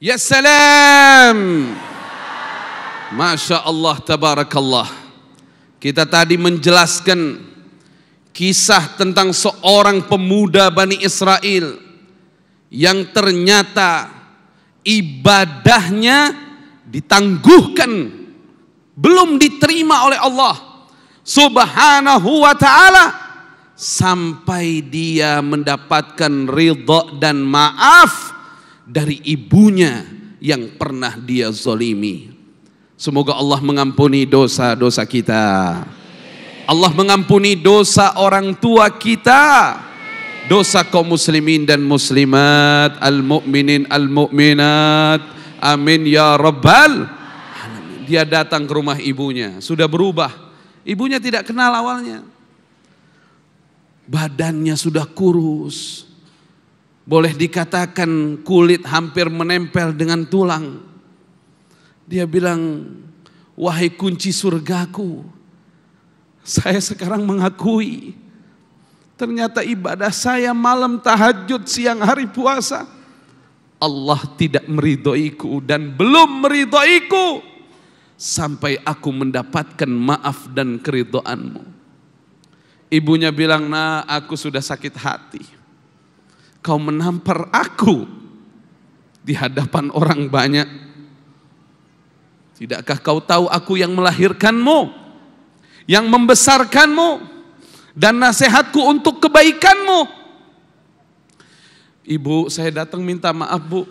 Ya salam. Masya Allah, tabarakallah. Kita tadi menjelaskan kisah tentang seorang pemuda Bani Israel yang ternyata ibadahnya ditangguhkan, belum diterima oleh Allah Subhanahu wa Ta'ala sampai dia mendapatkan ridho dan maaf dari ibunya yang pernah dia zolimi. Semoga Allah mengampuni dosa-dosa kita. Allah mengampuni dosa orang tua kita. Dosa kaum muslimin dan muslimat, al-mu'minin, al-mu'minat. Amin ya rabbal. Dia datang ke rumah ibunya, sudah berubah. Ibunya tidak kenal awalnya. Badannya sudah kurus boleh dikatakan kulit hampir menempel dengan tulang. Dia bilang, wahai kunci surgaku, saya sekarang mengakui Ternyata ibadah saya malam tahajud siang hari puasa. Allah tidak meridoiku dan belum meridoiku Sampai aku mendapatkan maaf dan keridoanmu. Ibunya bilang, nah aku sudah sakit hati. Kau menampar aku di hadapan orang banyak. Tidakkah kau tahu aku yang melahirkanmu, yang membesarkanmu, dan nasihatku untuk kebaikanmu? Ibu, saya datang minta maaf, Bu.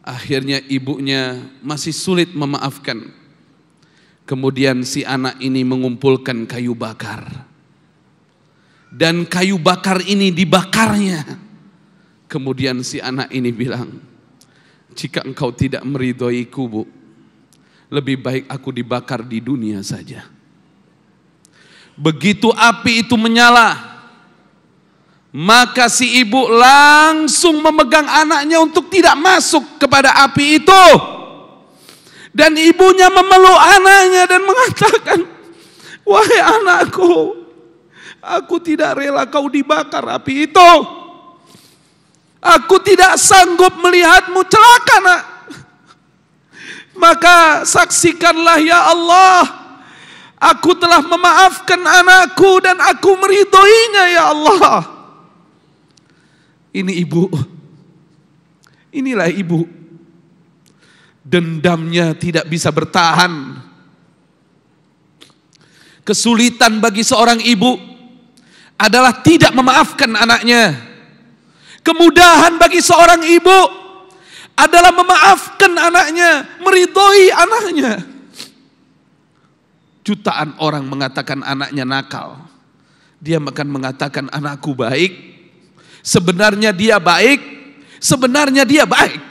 Akhirnya ibunya masih sulit memaafkan. Kemudian si anak ini mengumpulkan kayu bakar. Dan kayu bakar ini dibakarnya. Kemudian si anak ini bilang, jika engkau tidak meridhoiku bu, lebih baik aku dibakar di dunia saja. Begitu api itu menyala, maka si ibu langsung memegang anaknya untuk tidak masuk kepada api itu. Dan ibunya memeluk anaknya dan mengatakan, "Wahai anakku, Aku tidak rela kau dibakar api itu. Aku tidak sanggup melihatmu celaka nak. Maka saksikanlah ya Allah. Aku telah memaafkan anakku dan aku meridoinya ya Allah. Ini ibu. Inilah ibu. Dendamnya tidak bisa bertahan. Kesulitan bagi seorang ibu adalah tidak memaafkan anaknya. Kemudahan bagi seorang ibu adalah memaafkan anaknya, meridhoi anaknya. Jutaan orang mengatakan anaknya nakal. Dia akan mengatakan anakku baik. Sebenarnya dia baik, sebenarnya dia baik.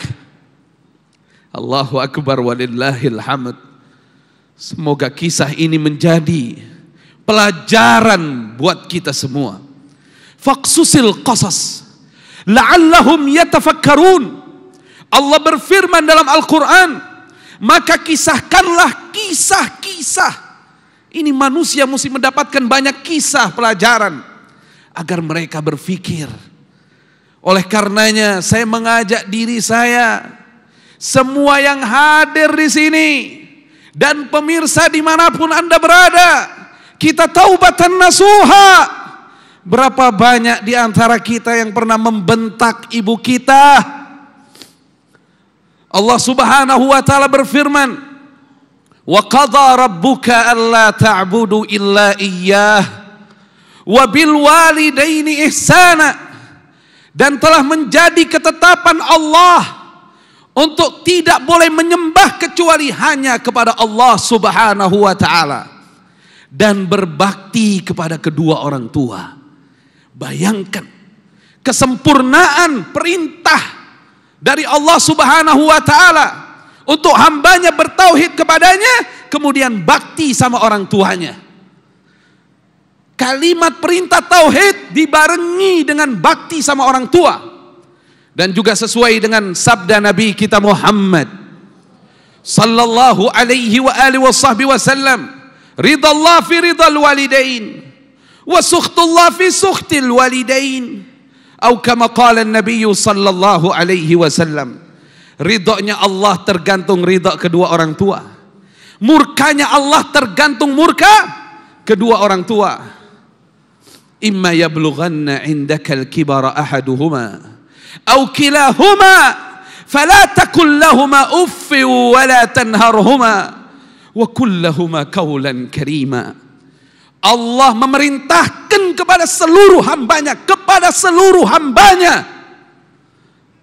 Allahu akbar walillahilhamd. Semoga kisah ini menjadi pelajaran buat kita semua. Faksusil qasas. La'allahum yatafakkarun. Allah berfirman dalam Al-Quran. Maka kisahkanlah kisah-kisah. Ini manusia mesti mendapatkan banyak kisah pelajaran. Agar mereka berpikir. Oleh karenanya saya mengajak diri saya. Semua yang hadir di sini. Dan pemirsa dimanapun Anda berada kita taubatan nasuha. Berapa banyak di antara kita yang pernah membentak ibu kita? Allah Subhanahu wa taala berfirman, "Wa qadha rabbuka alla ta'budu illa iyyah wa bil walidaini ihsana." Dan telah menjadi ketetapan Allah untuk tidak boleh menyembah kecuali hanya kepada Allah Subhanahu wa taala dan berbakti kepada kedua orang tua. Bayangkan kesempurnaan perintah dari Allah Subhanahu wa taala untuk hambanya bertauhid kepadanya kemudian bakti sama orang tuanya. Kalimat perintah tauhid dibarengi dengan bakti sama orang tua dan juga sesuai dengan sabda Nabi kita Muhammad sallallahu alaihi wa alihi wasallam رضا الله في رضا الوالدين وسخط الله في سخط الوالدين atau kama qala Nabi sallallahu alaihi wasallam ridhonya Allah tergantung ridha kedua orang tua murkanya Allah tergantung murka kedua orang tua imma yablughanna indaka al-kibara ahaduhuma aw kilahuma fala takul lahumā uff wa la tanharhumā wa kullahuma kaulan karima. Allah memerintahkan kepada seluruh hambanya, kepada seluruh hambanya.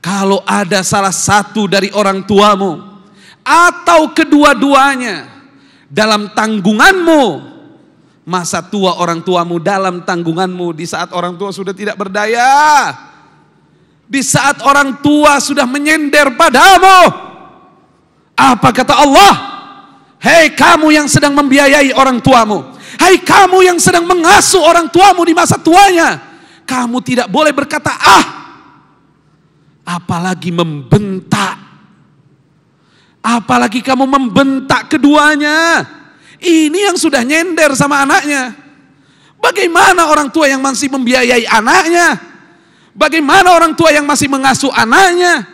Kalau ada salah satu dari orang tuamu atau kedua-duanya dalam tanggunganmu, masa tua orang tuamu dalam tanggunganmu di saat orang tua sudah tidak berdaya, di saat orang tua sudah menyender padamu, apa kata Allah? Hei kamu yang sedang membiayai orang tuamu. hei kamu yang sedang mengasuh orang tuamu di masa tuanya. Kamu tidak boleh berkata ah. Apalagi membentak. Apalagi kamu membentak keduanya. Ini yang sudah nyender sama anaknya. Bagaimana orang tua yang masih membiayai anaknya? Bagaimana orang tua yang masih mengasuh anaknya?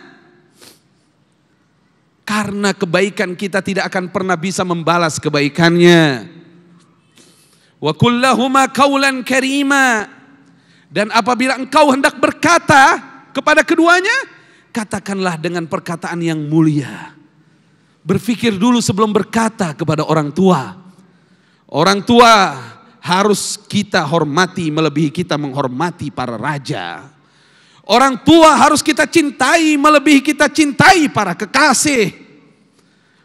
Karena kebaikan kita tidak akan pernah bisa membalas kebaikannya. Wa kullahuma kaulan karima. Dan apabila engkau hendak berkata kepada keduanya, katakanlah dengan perkataan yang mulia. Berpikir dulu sebelum berkata kepada orang tua. Orang tua harus kita hormati melebihi kita menghormati para raja. Orang tua harus kita cintai melebihi kita cintai para kekasih.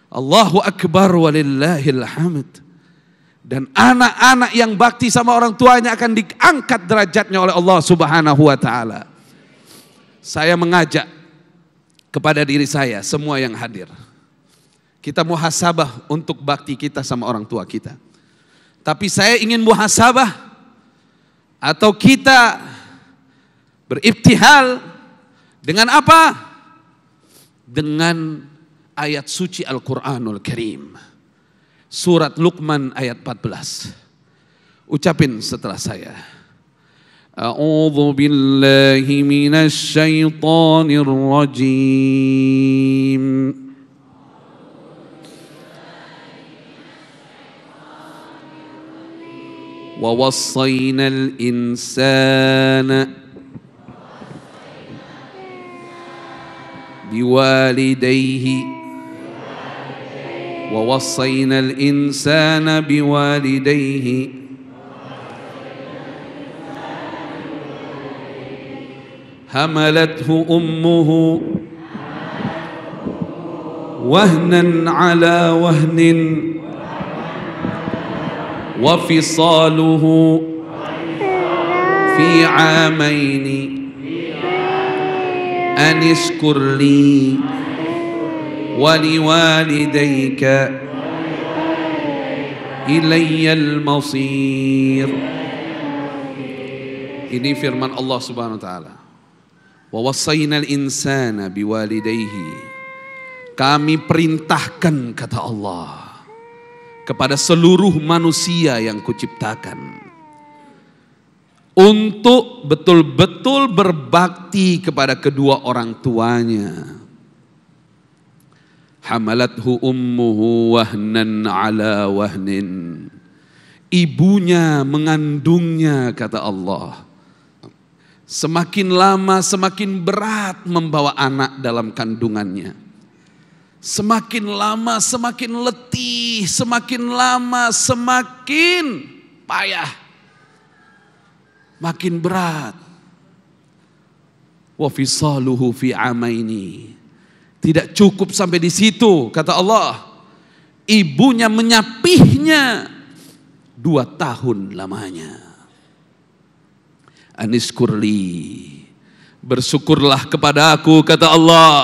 Allahu akbar walillahil hamd. Dan anak-anak yang bakti sama orang tuanya akan diangkat derajatnya oleh Allah Subhanahu wa taala. Saya mengajak kepada diri saya semua yang hadir. Kita muhasabah untuk bakti kita sama orang tua kita. Tapi saya ingin muhasabah atau kita beribtihal dengan apa? Dengan ayat suci Al-Qur'anul Karim. Surat Luqman ayat 14. Ucapin setelah saya. A'udhu billahi minas syaithanir rajim. ووصينا الإنسان بوالديه ووصينا الإنسان بوالديه حملته أمه وهنا على وهن وفصاله في عامين أن اشكر لي ولوالديك إلي المصير Ini firman Allah subhanahu wa ta'ala Wawasainal insana biwalidayhi Kami perintahkan kata Allah Kepada seluruh manusia yang kuciptakan untuk betul-betul berbakti kepada kedua orang tuanya. Hamalathu ummuhu wahnan ala wahnin. Ibunya mengandungnya kata Allah. Semakin lama semakin berat membawa anak dalam kandungannya. Semakin lama semakin letih, semakin lama semakin payah makin berat. Wa fi amaini. Tidak cukup sampai di situ, kata Allah. Ibunya menyapihnya dua tahun lamanya. Anis Aniskurli, bersyukurlah kepada aku, kata Allah.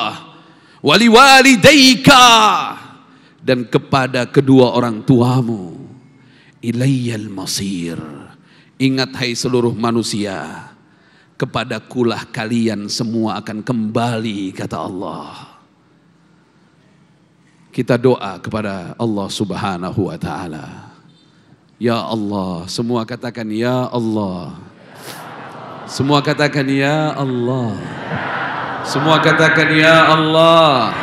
Wali wali daika dan kepada kedua orang tuamu. Ilayyal masir Ingat hai seluruh manusia, kepada kulah kalian semua akan kembali kata Allah. Kita doa kepada Allah Subhanahu wa taala. Ya Allah, semua katakan ya Allah. Semua katakan ya Allah. Semua katakan ya Allah.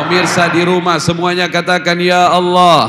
Pemirsa di rumah semuanya katakan ya Allah.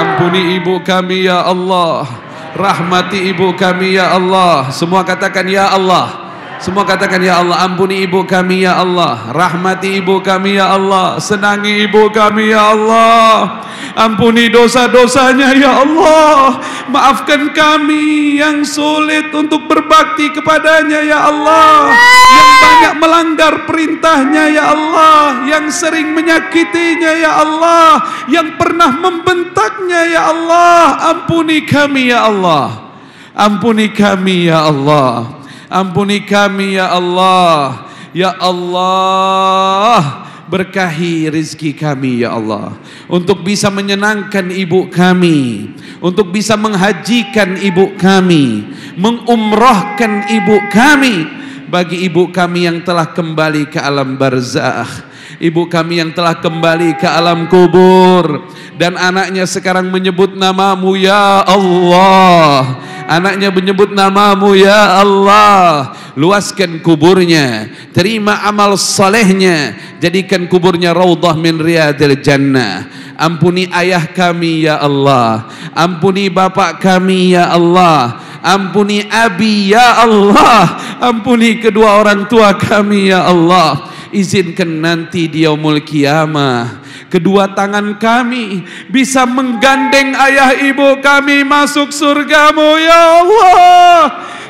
Ampuni ibu kami ya Allah. Rahmati ibu kami ya Allah. Semua katakan ya Allah. Semua katakan ya Allah ampuni ibu kami ya Allah rahmati ibu kami ya Allah senangi ibu kami ya Allah ampuni dosa-dosanya ya Allah maafkan kami yang sulit untuk berbakti kepadanya ya Allah yang banyak melanggar perintahnya ya Allah yang sering menyakitinya ya Allah yang pernah membentaknya ya Allah ampuni kami ya Allah ampuni kami ya Allah Ampuni kami ya Allah. Ya Allah, berkahi rizki kami ya Allah. Untuk bisa menyenangkan ibu kami. Untuk bisa menghajikan ibu kami. Mengumrohkan ibu kami. Bagi ibu kami yang telah kembali ke alam barzakh ibu kami yang telah kembali ke alam kubur dan anaknya sekarang menyebut namamu ya Allah Anaknya menyebut namamu ya Allah. Luaskan kuburnya. Terima amal salehnya, Jadikan kuburnya raudah min riadil jannah. Ampuni ayah kami ya Allah. Ampuni bapak kami ya Allah. Ampuni abi ya Allah. Ampuni kedua orang tua kami ya Allah izinkan nanti di yaumul kiamah kedua tangan kami bisa menggandeng ayah ibu kami masuk surgamu ya Allah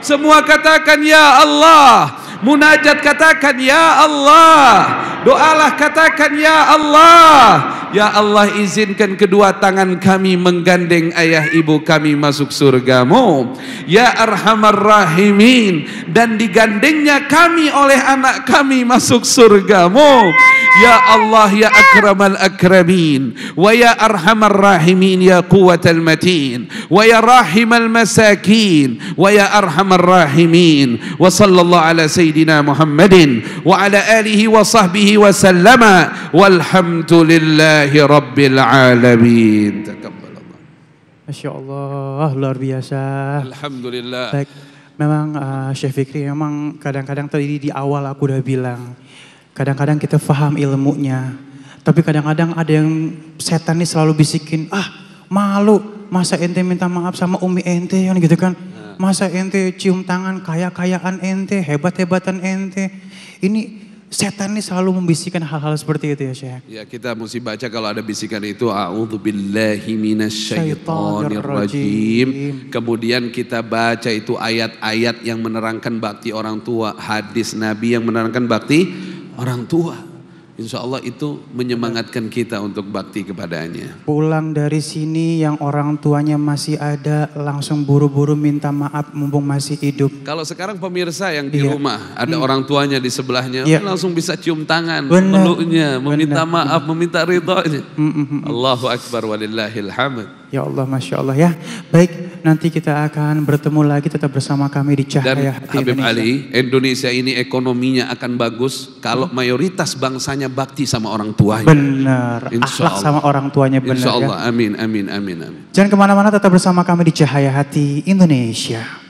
semua katakan ya Allah munajat katakan ya Allah doalah katakan ya Allah Ya Allah izinkan kedua tangan kami menggandeng ayah ibu kami masuk surgamu Ya Arhamar Rahimin Dan digandengnya kami oleh anak kami masuk surgamu Ya Allah Ya Akramal Akramin Wa Ya Arhamar Rahimin Ya Quwatal Matin Wa Ya Rahimal Masakin Wa Ya Arhamar Rahimin Wa Sallallahu Ala Sayyidina Muhammadin Wa Ala Alihi Wa Sahbihi Wa Sallama Walhamdulillah Alhamdulillahi Rabbil Alamin. Masya Allah, luar biasa. Alhamdulillah. Baik. Memang uh, Syekh Fikri memang kadang-kadang tadi di awal aku udah bilang. Kadang-kadang kita faham ilmunya. Tapi kadang-kadang ada yang setan ini selalu bisikin, ah malu masa ente minta maaf sama umi ente yang gitu kan. Nah. Masa ente cium tangan kaya-kayaan ente, hebat-hebatan ente. Ini Setan ini selalu membisikkan hal-hal seperti itu ya Syekh. Ya kita mesti baca kalau ada bisikan itu. A'udhu billahi Kemudian kita baca itu ayat-ayat yang menerangkan bakti orang tua. Hadis Nabi yang menerangkan bakti orang tua. Insya Allah itu menyemangatkan kita untuk bakti kepadanya. Pulang dari sini yang orang tuanya masih ada langsung buru-buru minta maaf mumpung masih hidup. Kalau sekarang pemirsa yang di iya. rumah ada hmm. orang tuanya di sebelahnya iya. langsung bisa cium tangan, meluknya, meminta Bener. maaf, meminta ridho. Hmm, hmm, hmm, Allahu Akbar walillahilhamd. hamd. Ya Allah, Masya Allah ya. Baik, nanti kita akan bertemu lagi tetap bersama kami di Cahaya Dan Hati Habib Indonesia. Ali, Indonesia ini ekonominya akan bagus kalau mayoritas bangsanya bakti sama orang tuanya. Benar, Insya akhlak sama orang tuanya benar. Insya ya. Allah, ya. amin, amin, amin, amin. Jangan kemana-mana tetap bersama kami di Cahaya Hati Indonesia.